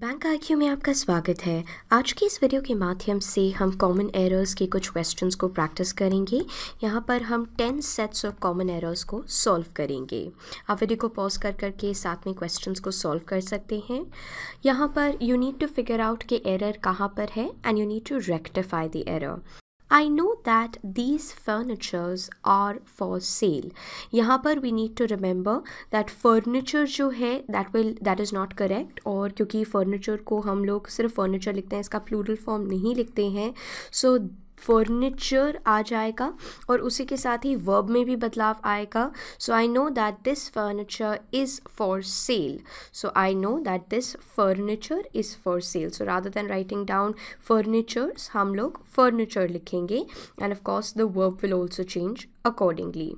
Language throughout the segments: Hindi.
बैंक आईक्यू में आपका स्वागत है आज की इस वीडियो के माध्यम से हम कॉमन एरर्स के कुछ क्वेश्चंस को प्रैक्टिस करेंगे यहाँ पर हम ten sets of common errors को सॉल्व करेंगे आप वीडियो को पॉज कर करके साथ में क्वेश्चंस को सॉल्व कर सकते हैं यहाँ पर you need to figure out कि एरर कहाँ पर है and you need to rectify the error I know that these furnitures are for sale यहाँ पर we need to remember that furniture जो है that will that is not correct और क्योंकि फर्नीचर को हम लोग सिर्फ फर्नीचर लिखते हैं इसका प्लूरल फॉर्म नहीं लिखते हैं सो फर्नीचर आ जाएगा और उसी के साथ ही वर्ब में भी बदलाव आएगा so I know that this furniture is for sale so I know that this furniture is for sale so rather than writing down furnitures हम लोग फर्नीचर लिखेंगे and of course the verb will also change accordingly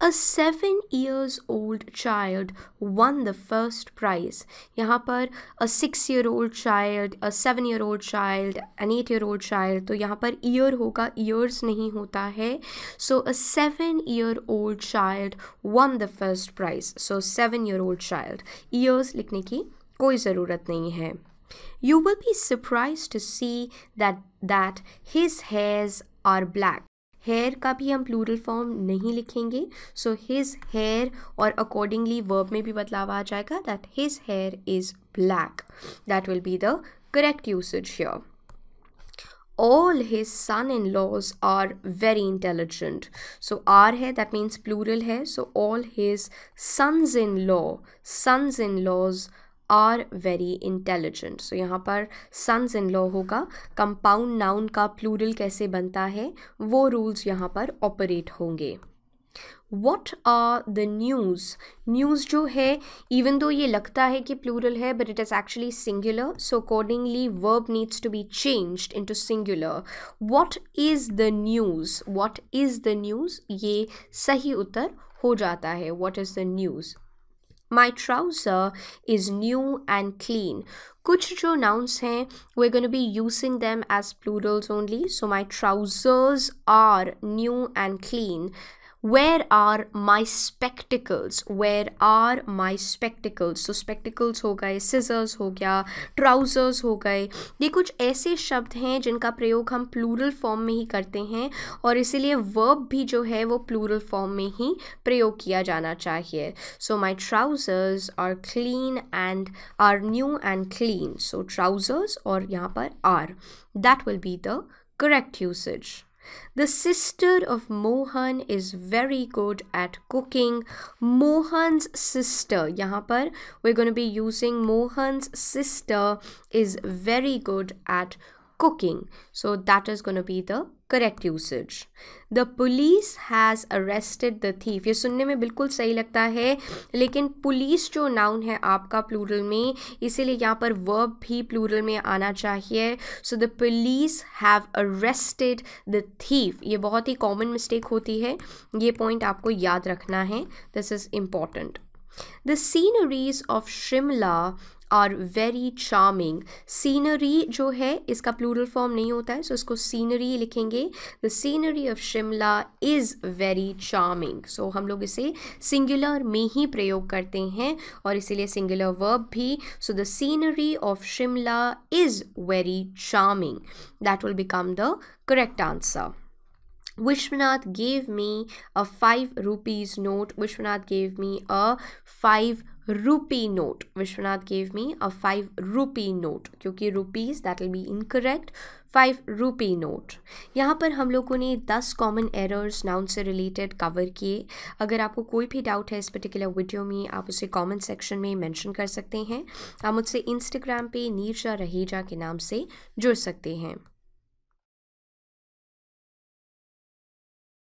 A seven years old child won the first prize. यहाँ पर a six year old child, a seven year old child, an eight year old child तो यहाँ पर year होगा years नहीं होता है So a seven year old child won the first prize. So seven year old child. Years लिखने की कोई ज़रूरत नहीं है You will be surprised to see that that his hairs are black. Hair का भी हम प्लूरल फॉर्म नहीं लिखेंगे सो हिज हेयर और अकॉर्डिंगली वर्ब में भी बदलाव आ जाएगा that his hair is black that will be the correct usage here all his son-in-laws are very intelligent so r hai that means plural hai so all his sons-in-law sons-in-laws are very intelligent so यहाँ पर सन्स इन लॉ होगा कंपाउंड नाउन का प्लूरल कैसे बनता है वो रूल्स यहाँ पर ऑपरेट होंगे what are the news news जो है इवन दो ये लगता है कि प्लूरल है but it is actually singular so accordingly verb needs to be changed to singular what is the news what is the news ये सही उत्तर हो जाता है what is the news My trouser is new and clean. कुछ जो nouns हैं we're going to be using them as plurals only. So my trousers are new and clean. Where are my spectacles Where are my spectacles तो स्पेक्टिकल्स हो गए सिजर्स हो गया ट्राउजर्स हो गए ये कुछ ऐसे शब्द हैं जिनका प्रयोग हम प्लूरल फॉर्म में ही करते हैं और इसीलिए वर्ब भी जो है वो प्लूरल फॉर्म में ही प्रयोग किया जाना चाहिए so my trousers are clean and are new and clean so trousers और यहाँ पर are that will be the correct usage The sister of Mohan is very good at cooking. Mohan's sister, यहाँ पर we're going to be using Mohan's sister is very good at cooking. So that is going to be the correct usage the police has arrested the thief ये सुनने में बिल्कुल सही लगता है लेकिन पुलिस जो नाउन है आपका प्लूरल में इसीलिए यहाँ पर वर्ब भी प्लूरल में आना चाहिए so the police have arrested the thief ये बहुत ही कॉमन मिस्टेक होती है ये पॉइंट आपको याद रखना है this is important The sceneries of Shimla are very charming scenery जो है इसका प्लूरल फॉर्म नहीं होता है सो so इसको सीनरी लिखेंगे the scenery of Shimla is very charming so हम लोग इसे सिंगुलर में ही प्रयोग करते हैं और इसीलिए सिंगुलर वर्ब भी so the scenery of Shimla is very charming that will become the correct answer Vishwanath gave me a five rupees note. Vishwanath gave me a five rupee note. Vishwanath gave me a five rupee note. क्योंकि rupees that will be incorrect. 5 rupee note. यहाँ पर हम लोगों ने दस common errors noun से related cover किए अगर आपको कोई भी doubt है इस particular video में आप उसे comment section में mention कर सकते हैं आप मुझसे Instagram पे नीरजा रहेजा के नाम से जुड़ सकते हैं